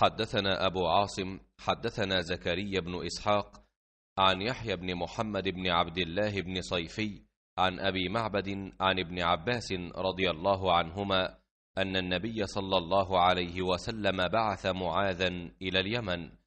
حدثنا أبو عاصم حدثنا زكريا بن إسحاق عن يحيى بن محمد بن عبد الله بن صيفي عن أبي معبد عن ابن عباس رضي الله عنهما أن النبي صلى الله عليه وسلم بعث معاذا إلى اليمن